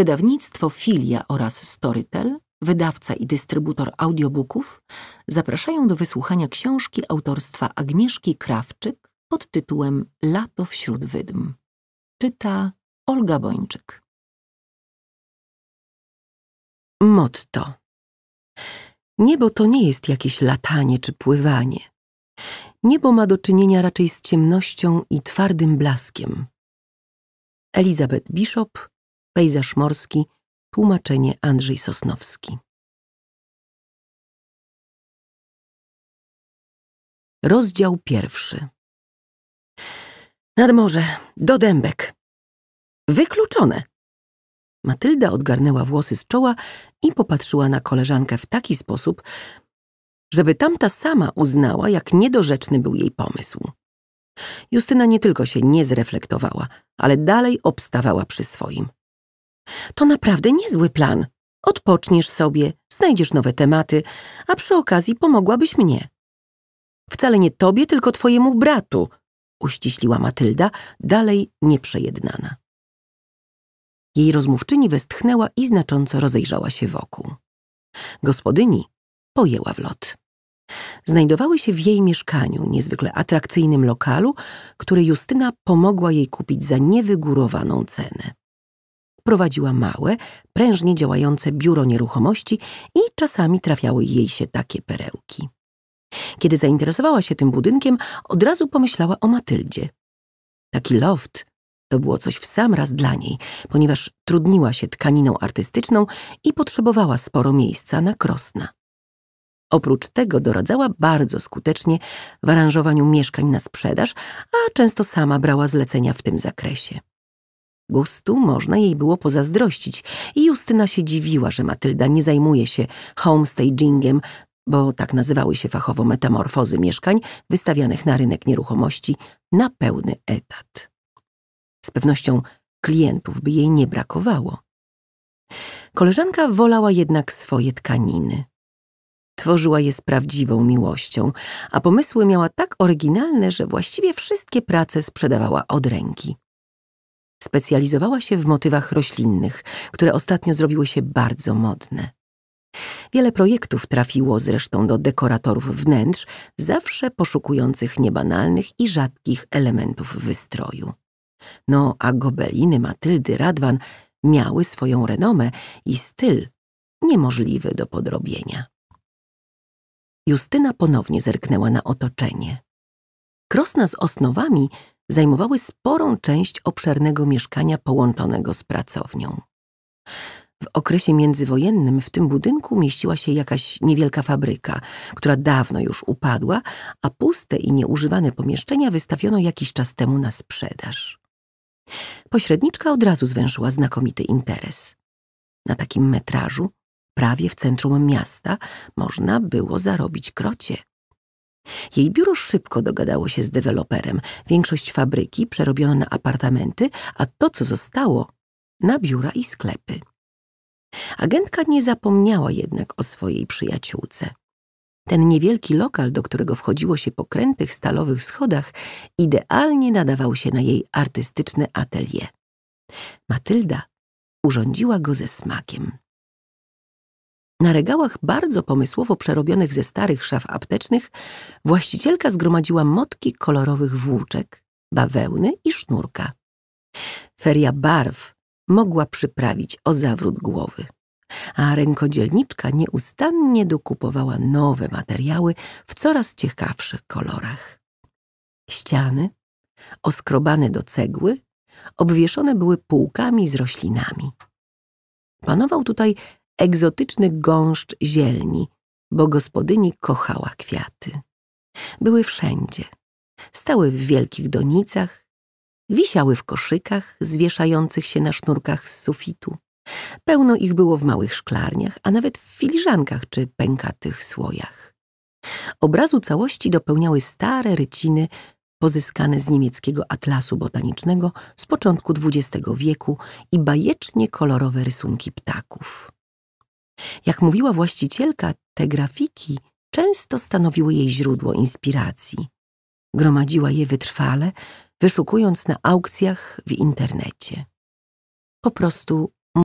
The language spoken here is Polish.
Wydawnictwo Filia oraz Storytel, wydawca i dystrybutor audiobooków, zapraszają do wysłuchania książki autorstwa Agnieszki Krawczyk pod tytułem Lato wśród wydm. Czyta Olga Bończyk. Motto. Niebo to nie jest jakieś latanie czy pływanie. Niebo ma do czynienia raczej z ciemnością i twardym blaskiem. Elizabeth Bishop, Pejzaż morski, tłumaczenie Andrzej Sosnowski. Rozdział pierwszy. Nad morze, do dębek. Wykluczone. Matylda odgarnęła włosy z czoła i popatrzyła na koleżankę w taki sposób, żeby tamta sama uznała, jak niedorzeczny był jej pomysł. Justyna nie tylko się nie zreflektowała, ale dalej obstawała przy swoim. To naprawdę niezły plan. Odpoczniesz sobie, znajdziesz nowe tematy, a przy okazji pomogłabyś mnie. Wcale nie tobie, tylko twojemu bratu, uściśliła Matylda, dalej nieprzejednana. Jej rozmówczyni westchnęła i znacząco rozejrzała się wokół. Gospodyni pojęła w lot. Znajdowały się w jej mieszkaniu, niezwykle atrakcyjnym lokalu, który Justyna pomogła jej kupić za niewygórowaną cenę prowadziła małe, prężnie działające biuro nieruchomości i czasami trafiały jej się takie perełki. Kiedy zainteresowała się tym budynkiem, od razu pomyślała o Matyldzie. Taki loft to było coś w sam raz dla niej, ponieważ trudniła się tkaniną artystyczną i potrzebowała sporo miejsca na krosna. Oprócz tego doradzała bardzo skutecznie w aranżowaniu mieszkań na sprzedaż, a często sama brała zlecenia w tym zakresie. Gustu można jej było pozazdrościć i Justyna się dziwiła, że Matylda nie zajmuje się homestagingiem, bo tak nazywały się fachowo metamorfozy mieszkań wystawianych na rynek nieruchomości na pełny etat. Z pewnością klientów by jej nie brakowało. Koleżanka wolała jednak swoje tkaniny. Tworzyła je z prawdziwą miłością, a pomysły miała tak oryginalne, że właściwie wszystkie prace sprzedawała od ręki. Specjalizowała się w motywach roślinnych, które ostatnio zrobiły się bardzo modne. Wiele projektów trafiło zresztą do dekoratorów wnętrz, zawsze poszukujących niebanalnych i rzadkich elementów wystroju. No a gobeliny Matyldy Radwan miały swoją renomę i styl niemożliwy do podrobienia. Justyna ponownie zerknęła na otoczenie. Krosna z osnowami zajmowały sporą część obszernego mieszkania połączonego z pracownią. W okresie międzywojennym w tym budynku mieściła się jakaś niewielka fabryka, która dawno już upadła, a puste i nieużywane pomieszczenia wystawiono jakiś czas temu na sprzedaż. Pośredniczka od razu zwęszyła znakomity interes. Na takim metrażu, prawie w centrum miasta, można było zarobić krocie. Jej biuro szybko dogadało się z deweloperem. Większość fabryki przerobiono na apartamenty, a to, co zostało, na biura i sklepy. Agentka nie zapomniała jednak o swojej przyjaciółce. Ten niewielki lokal, do którego wchodziło się po krętych stalowych schodach, idealnie nadawał się na jej artystyczne atelier. Matylda urządziła go ze smakiem. Na regałach bardzo pomysłowo przerobionych ze starych szaf aptecznych właścicielka zgromadziła motki kolorowych włóczek, bawełny i sznurka. Feria barw mogła przyprawić o zawrót głowy, a rękodzielniczka nieustannie dokupowała nowe materiały w coraz ciekawszych kolorach. Ściany, oskrobane do cegły, obwieszone były półkami z roślinami. Panował tutaj egzotyczny gąszcz zielni, bo gospodyni kochała kwiaty. Były wszędzie. Stały w wielkich donicach, wisiały w koszykach zwieszających się na sznurkach z sufitu. Pełno ich było w małych szklarniach, a nawet w filiżankach czy pękatych słojach. Obrazu całości dopełniały stare ryciny pozyskane z niemieckiego atlasu botanicznego z początku XX wieku i bajecznie kolorowe rysunki ptaków. Jak mówiła właścicielka, te grafiki często stanowiły jej źródło inspiracji. Gromadziła je wytrwale, wyszukując na aukcjach w internecie. Po prostu